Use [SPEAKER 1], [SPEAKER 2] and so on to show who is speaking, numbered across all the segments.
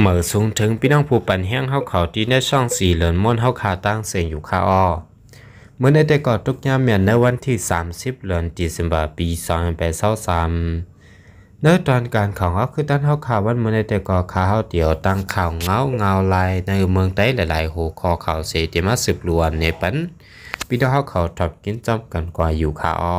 [SPEAKER 1] เมื่อสูงถึงพี่น้องผู้ปันแห้งเขาเขาที่ในช่องสี่เหลือนม้วนเขาคาตั้งเสียงอยู่คาอ้อเมื่อในแต่ก่อทุกยามเมียนในวันที่ 30เหลือนจีสิมบาปีสองแปดเศร้าสามเนื้อตอนการของเขาคือตั้งเขาขาวันเมื่อในแต่ก่อขขาเดี่ยวตั้งข่าวเงาเงาลายในเมืองใต้หลายๆหูคอเขาเสียมาสืบลวนในปันพี่น้องเขาเขาถับกินจอมกันกว่าอยู่คาอ้อ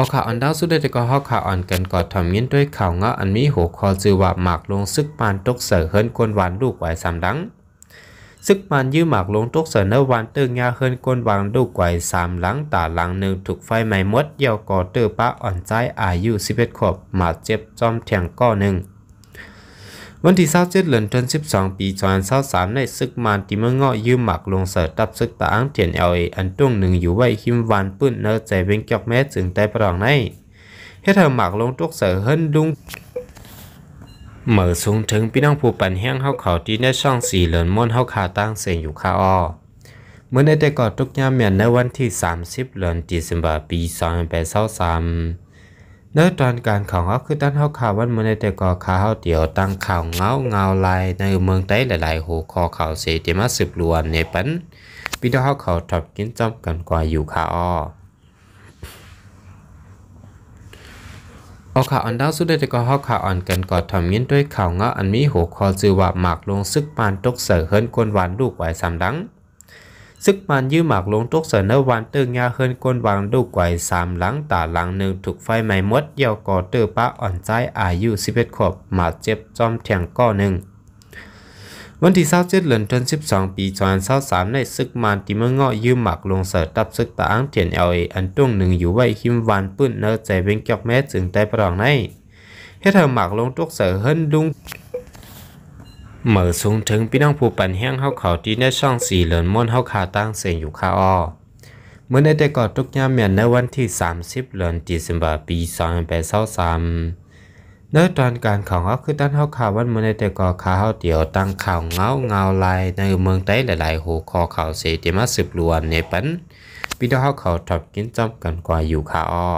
[SPEAKER 1] เอข่าวอันดาวสุดเดดก็เฮาข่าวอ่นกันกอดทำเงินด้วยข่าวเงาะอันมีหัวคอจือว่าหมากลงซึกปานตกเสือเฮินกวนหวานลูกไหวสามดังซึกปานยื้อหมากลงตกเสือเนวานเตื้องาเฮินกวนวางลูกไหวสามหลังตาหลังหนึ่งถูกไฟไหม้มดเยาะก่อเตื้อป้าอ่อนใจอายุ11ขวบหมาเจ็บจอมแทงก้อหนึ่งวันที่27เดือนธันวาคมปี 2023ในศึกมานติเมืองเงาะยืมหมักลงเสิร์ตับศึกตาอังเทียนเอลเออันต้งหนึ่งอยู่ไว้ คิมวานปื้น เนอใจเวงกอกแม่จึงได้ประลองในเฮ้เธหหมักลงตกเสือเฮินดุงเหมือสูงถึงพี่น้องผู้ปั่นแห้งเข้าเขาที่ในช่องสี่เหลินม้อนเข้าคาตั้งเสียงอยู่คาอ้อเมื่อในแต่ก่อนทุกยามเมียนในวันที่ 30เดือนธันวาคมปี 2023ในตอนการของเขาคือตันเขาข่าววันเมื่อในแต่ก่อข่าวเขาเดียวตั้งข่าวเงาเงาลายในเมืองไต้หลาย ๆหูคอข่าวเสียจะมาสืบลวนในปันพี่ด้องเขาเขาบกินจอมกันกว่าอยู่ข่าอ้อเอาข่าวอันดาวสุดได้แต่ก็เขาข่าวอ่อนกันกอดทำยินด้วยข่าวเงาอันมีหัวคอจือว่าหมากลงซึกปานตกเสือเฮิรนกวนหวานลูกไหวสามดังซึกมันยืมหมากลงตกเสนอวันตืองยาเฮินกนวางดูกว่าสามหลังตาหลังหนึ่งถูกไฟไหม้หมดเยาะก่อเตือป้าอ่อนใจอายุสิบเอ็ดขวบหมาเจ็บจอมแทงก้อนหนึ่ง วันที่เ้าเจ็ดือนจนสิบสองปีจนเ้าสามในซึกมันที่เมื่อเงาะยืมหมากลงเสตับซึกตาอังเทียนเอาอันตรงหนึ่งอยู่ไว้หิมวันปื้นเนอใจเป็นกอกแม้ถึงใต้ปรองในให้เธอหมากลงตกเสเฮินดุงเมื่อสูงถึงพี่น้องผู้ปันแห้งเข้าเขาที่ในช่องสี่เหลือนม้อนเข้าคาตั้งเสียงอยู่คาอ้อเมื่อในแต่ก่อทุกยามเมียนในวันที่ 30เหลินดีเซมบาปีสองพันแปดสศรสามเนื้อตอนการของเขาคือตั้นเข้าข่าววันเมื่อในแต่ก่อขาเขาเดียวตั้งข่าวเงาเงาลายในเมืองไต้หลายๆหูคอข่าวเสียเตมาสืบรวนในปันพี่น้องเขาขาถอดกินจอมกันกว่าอยู่คาอ้อ